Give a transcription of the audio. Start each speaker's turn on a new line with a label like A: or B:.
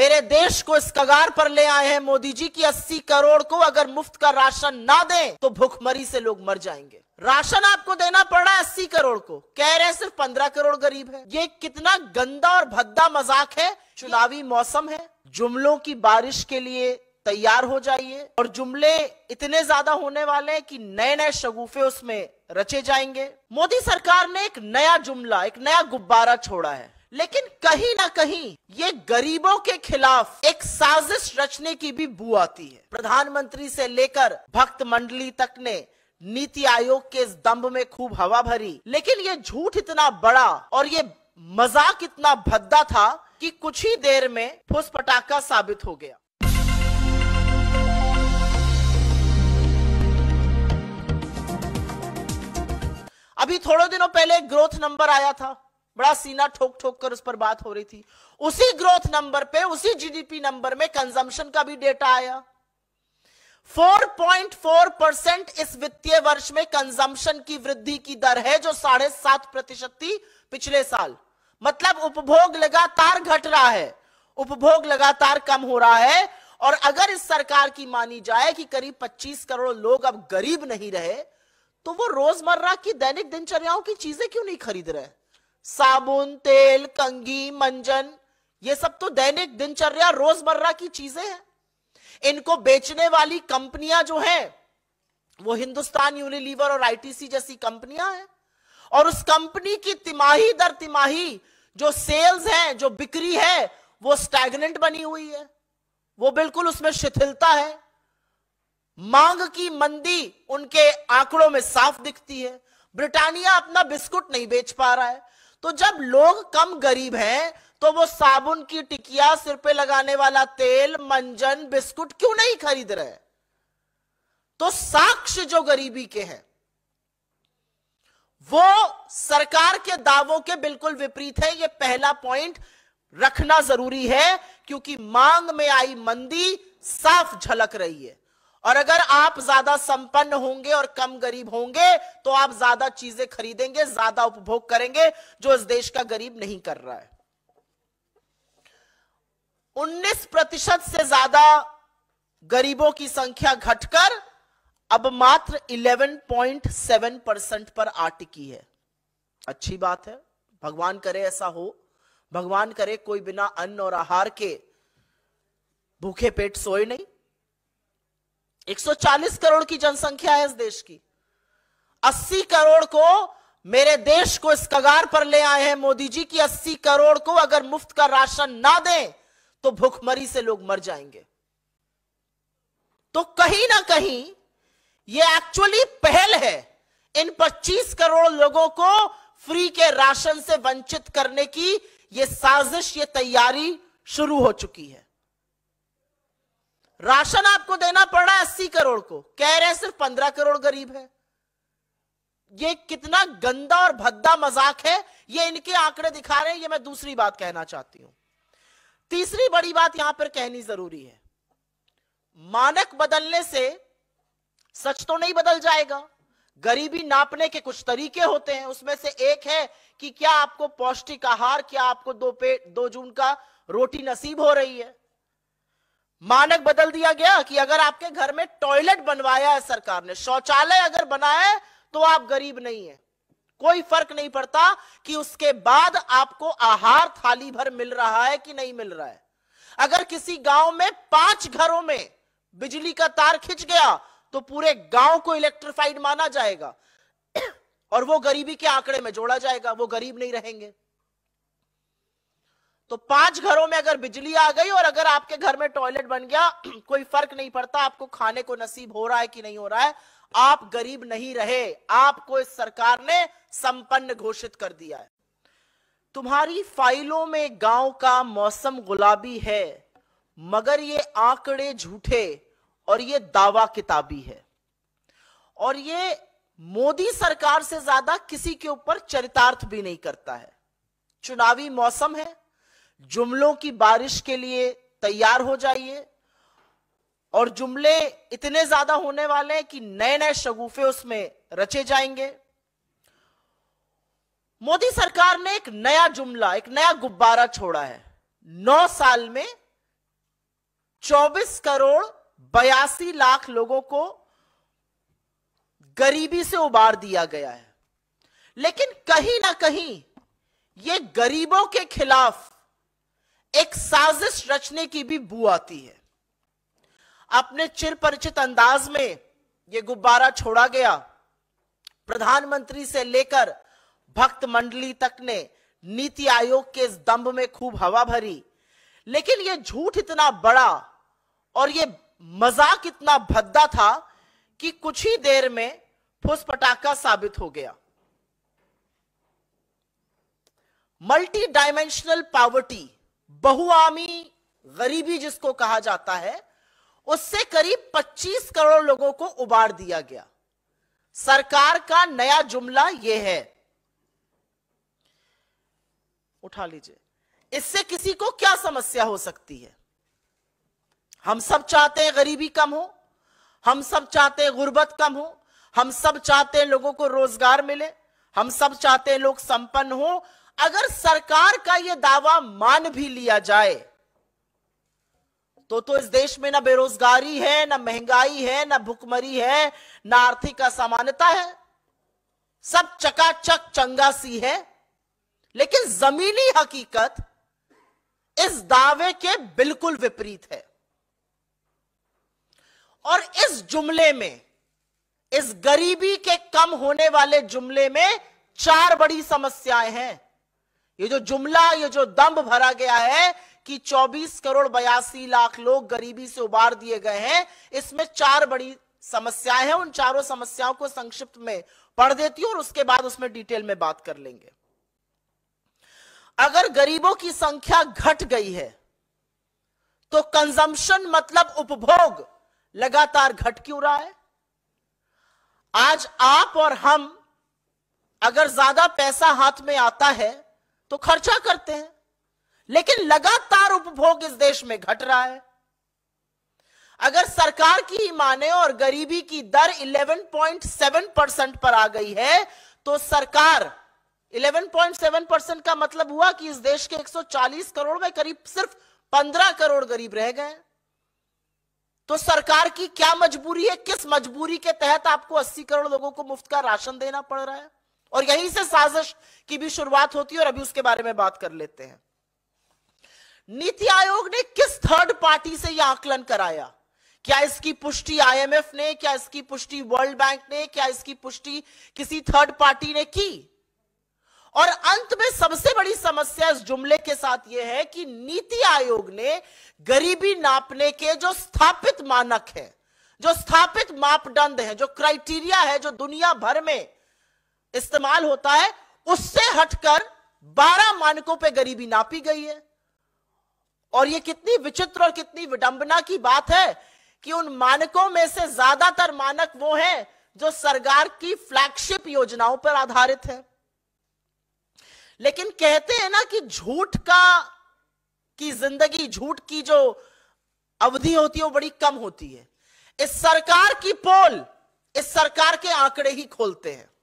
A: मेरे देश को इस कगार पर ले आए हैं मोदी जी की अस्सी करोड़ को अगर मुफ्त का राशन ना दें तो भूखमरी से लोग मर जाएंगे राशन आपको देना पड़ रहा है अस्सी करोड़ को कह रहे हैं सिर्फ पंद्रह करोड़ गरीब है ये कितना गंदा और भद्दा मजाक है चुनावी मौसम है जुमलों की बारिश के लिए तैयार हो जाइए और जुमले इतने ज्यादा होने वाले हैं कि नए नए शगुफे उसमें रचे जाएंगे मोदी सरकार ने एक नया जुमला एक नया गुब्बारा छोड़ा है लेकिन कहीं ना कहीं ये गरीबों के खिलाफ एक साजिश रचने की भी बू आती है प्रधानमंत्री से लेकर भक्त मंडली तक ने नीति आयोग के इस दम्ब में खूब हवा भरी लेकिन ये झूठ इतना बड़ा और ये मजाक इतना भद्दा था कि कुछ ही देर में फुस पटाखा साबित हो गया अभी थोड़े दिनों पहले ग्रोथ नंबर आया था बड़ा सीना ठोक ठोक कर उस पर बात हो रही थी उसी ग्रोथ नंबर पे उसी जीडीपी नंबर में कंजम्पशन का भी डेटा आया 4.4 परसेंट इस वित्तीय वर्ष में कंजम्पशन की वृद्धि की दर है जो साढ़े सात प्रतिशत थी पिछले साल मतलब उपभोग लगातार घट रहा है उपभोग लगातार कम हो रहा है और अगर इस सरकार की मानी जाए कि करीब 25 करोड़ लोग अब गरीब नहीं रहे तो वो रोजमर्रा की दैनिक दिनचर्याओं की चीजें क्यों नहीं खरीद रहे साबुन तेल कंघी मंजन ये सब तो दैनिक दिनचर्या रोजमर्रा की चीजें हैं इनको बेचने वाली कंपनियां जो है वो हिंदुस्तान यूनिलीवर और आईटीसी जैसी कंपनियां हैं और उस कंपनी की तिमाही दर तिमाही जो सेल्स है जो बिक्री है वो स्टैगनेंट बनी हुई है वो बिल्कुल उसमें शिथिलता है मांग की मंदी उनके आंकड़ों में साफ दिखती है ब्रिटानिया अपना बिस्कुट नहीं बेच पा रहा है तो जब लोग कम गरीब हैं तो वो साबुन की टिकिया सिर पे लगाने वाला तेल मंजन बिस्कुट क्यों नहीं खरीद रहे तो साक्ष्य जो गरीबी के हैं वो सरकार के दावों के बिल्कुल विपरीत है ये पहला पॉइंट रखना जरूरी है क्योंकि मांग में आई मंदी साफ झलक रही है और अगर आप ज्यादा संपन्न होंगे और कम गरीब होंगे तो आप ज्यादा चीजें खरीदेंगे ज्यादा उपभोग करेंगे जो इस देश का गरीब नहीं कर रहा है 19 प्रतिशत से ज्यादा गरीबों की संख्या घटकर अब मात्र 11.7 परसेंट पर आ टिकी है अच्छी बात है भगवान करे ऐसा हो भगवान करे कोई बिना अन्न और आहार के भूखे पेट सोए नहीं 140 करोड़ की जनसंख्या है इस देश की 80 करोड़ को मेरे देश को इस कगार पर ले आए हैं मोदी जी की 80 करोड़ को अगर मुफ्त का राशन ना दें तो भूखमरी से लोग मर जाएंगे तो कहीं ना कहीं ये एक्चुअली पहल है इन 25 करोड़ लोगों को फ्री के राशन से वंचित करने की ये साजिश ये तैयारी शुरू हो चुकी है राशन आपको देना पड़ रहा है अस्सी करोड़ को कह रहे हैं सिर्फ पंद्रह करोड़ गरीब है ये कितना गंदा और भद्दा मजाक है ये इनके आंकड़े दिखा रहे हैं ये मैं दूसरी बात कहना चाहती हूं तीसरी बड़ी बात यहां पर कहनी जरूरी है मानक बदलने से सच तो नहीं बदल जाएगा गरीबी नापने के कुछ तरीके होते हैं उसमें से एक है कि क्या आपको पौष्टिक आहार क्या आपको दो पेट दो जून का रोटी नसीब हो रही है मानक बदल दिया गया कि अगर आपके घर में टॉयलेट बनवाया है सरकार ने शौचालय अगर बनाया है तो आप गरीब नहीं है कोई फर्क नहीं पड़ता कि उसके बाद आपको आहार थाली भर मिल रहा है कि नहीं मिल रहा है अगर किसी गांव में पांच घरों में बिजली का तार खिंच गया तो पूरे गांव को इलेक्ट्रिफाइड माना जाएगा और वो गरीबी के आंकड़े में जोड़ा जाएगा वो गरीब नहीं रहेंगे तो पांच घरों में अगर बिजली आ गई और अगर आपके घर में टॉयलेट बन गया कोई फर्क नहीं पड़ता आपको खाने को नसीब हो रहा है कि नहीं हो रहा है आप गरीब नहीं रहे आपको इस सरकार ने संपन्न घोषित कर दिया है तुम्हारी फाइलों में गांव का मौसम गुलाबी है मगर ये आंकड़े झूठे और ये दावा किताबी है और ये मोदी सरकार से ज्यादा किसी के ऊपर चरितार्थ भी नहीं करता है चुनावी मौसम है जुमलों की बारिश के लिए तैयार हो जाइए और जुमले इतने ज्यादा होने वाले हैं कि नए नए शगुफे उसमें रचे जाएंगे मोदी सरकार ने एक नया जुमला एक नया गुब्बारा छोड़ा है नौ साल में 24 करोड़ बयासी लाख लोगों को गरीबी से उबार दिया गया है लेकिन कहीं ना कहीं ये गरीबों के खिलाफ एक साजिश रचने की भी बू आती है अपने चिर परिचित अंदाज में यह गुब्बारा छोड़ा गया प्रधानमंत्री से लेकर भक्त मंडली तक ने नीति आयोग के इस दम्भ में खूब हवा भरी लेकिन यह झूठ इतना बड़ा और यह मजाक इतना भद्दा था कि कुछ ही देर में फुस पटाखा साबित हो गया मल्टी डायमेंशनल पावर्टी बहुआमी गरीबी जिसको कहा जाता है उससे करीब 25 करोड़ लोगों को उबार दिया गया सरकार का नया जुमला यह है उठा लीजिए इससे किसी को क्या समस्या हो सकती है हम सब चाहते हैं गरीबी कम हो हम सब चाहते हैं गुर्बत कम हो हम सब चाहते हैं लोगों को रोजगार मिले हम सब चाहते हैं लोग संपन्न हो अगर सरकार का यह दावा मान भी लिया जाए तो तो इस देश में ना बेरोजगारी है ना महंगाई है ना भुखमरी है ना आर्थिक असमानता है सब चकाचक चंगा सी है लेकिन जमीनी हकीकत इस दावे के बिल्कुल विपरीत है और इस जुमले में इस गरीबी के कम होने वाले जुमले में चार बड़ी समस्याएं हैं ये जो जुमला ये जो दम भरा गया है कि 24 करोड़ बयासी लाख लोग गरीबी से उबार दिए गए हैं इसमें चार बड़ी समस्याएं हैं उन चारों समस्याओं को संक्षिप्त में पढ़ देती हूं और उसके बाद उसमें डिटेल में बात कर लेंगे अगर गरीबों की संख्या घट गई है तो कंजम्पशन मतलब उपभोग लगातार घट क्यों रहा है आज आप और हम अगर ज्यादा पैसा हाथ में आता है तो खर्चा करते हैं लेकिन लगातार उपभोग इस देश में घट रहा है अगर सरकार की माने और गरीबी की दर 11.7 परसेंट पर आ गई है तो सरकार 11.7 परसेंट का मतलब हुआ कि इस देश के 140 करोड़ में करीब सिर्फ 15 करोड़ गरीब रह गए तो सरकार की क्या मजबूरी है किस मजबूरी के तहत आपको 80 करोड़ लोगों को मुफ्त का राशन देना पड़ रहा है और यहीं से साजिश की भी शुरुआत होती है और अभी उसके बारे में बात कर लेते हैं नीति आयोग ने किस थर्ड पार्टी से यह आकलन कराया क्या इसकी पुष्टि आईएमएफ ने क्या इसकी पुष्टि वर्ल्ड बैंक ने क्या इसकी पुष्टि किसी थर्ड पार्टी ने की और अंत में सबसे बड़ी समस्या इस जुमले के साथ यह है कि नीति आयोग ने गरीबी नापने के जो स्थापित मानक है जो स्थापित मापदंड है जो क्राइटेरिया है जो दुनिया भर में इस्तेमाल होता है उससे हटकर 12 मानकों पे गरीबी नापी गई है और यह कितनी विचित्र और कितनी विडंबना की बात है कि उन मानकों में से ज्यादातर मानक वो हैं जो सरकार की फ्लैगशिप योजनाओं पर आधारित है लेकिन कहते हैं ना कि झूठ का की जिंदगी झूठ की जो अवधि होती है वो बड़ी कम होती है इस सरकार की पोल इस सरकार के आंकड़े ही खोलते हैं